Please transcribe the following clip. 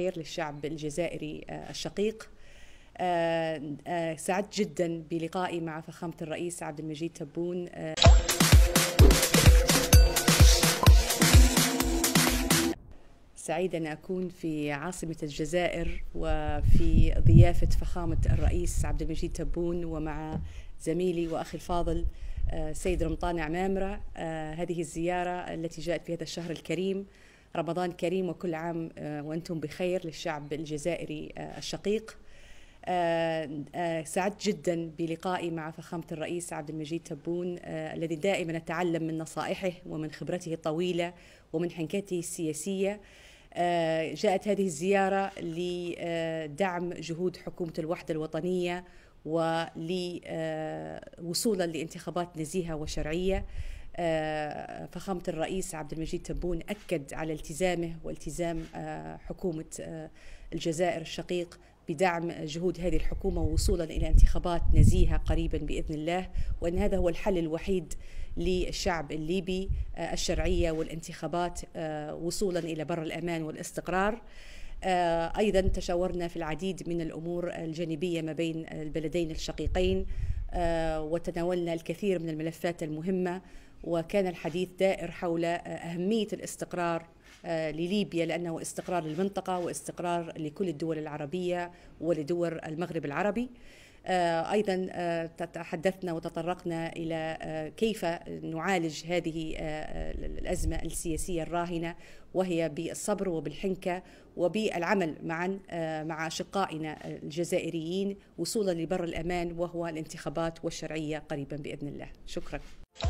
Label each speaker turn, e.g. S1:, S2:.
S1: خير للشعب الجزائري آه، الشقيق آه، آه، سعدت جدا بلقائي مع فخامة الرئيس عبد المجيد تبون سعيدة أن أكون في عاصمة الجزائر وفي ضيافة فخامة الرئيس عبد المجيد تبون ومع زميلي وأخي الفاضل سيد رمطان عمامرة هذه الزيارة التي جاءت في هذا الشهر الكريم رمضان كريم وكل عام آه، وانتم بخير للشعب الجزائري آه، الشقيق آه، سعدت جدا بلقائي مع فخامة الرئيس عبد المجيد تبون الذي دائما أتعلم من نصائحه ومن خبرته الطويلة ومن حنكته السياسية جاءت هذه الزيارة لدعم جهود حكومة الوحدة الوطنية ولوصولا لانتخابات نزيهة وشرعية آه، فخامة الرئيس عبد المجيد تبون أكد على التزامه والتزام آه، حكومة آه، الجزائر الشقيق بدعم جهود هذه الحكومة ووصولا إلى انتخابات نزيهة قريبا بإذن الله وأن هذا هو الحل الوحيد للشعب الليبي الشرعية والانتخابات وصولا إلى بر الأمان والاستقرار أيضا تشاورنا في العديد من الأمور الجانبية ما بين البلدين الشقيقين آه، وتناولنا الكثير من الملفات المهمة وكان الحديث دائر حول آه، أهمية الاستقرار آه، لليبيا لأنه استقرار للمنطقة واستقرار لكل الدول العربية ولدول المغرب العربي آه، ايضا آه، تحدثنا وتطرقنا الى كيف نعالج هذه الازمه السياسيه الراهنه وهي بالصبر وبالحنكه وبالعمل معا مع اشقائنا الجزائريين وصولا لبر الامان وهو الانتخابات والشرعيه قريبا باذن الله شكرا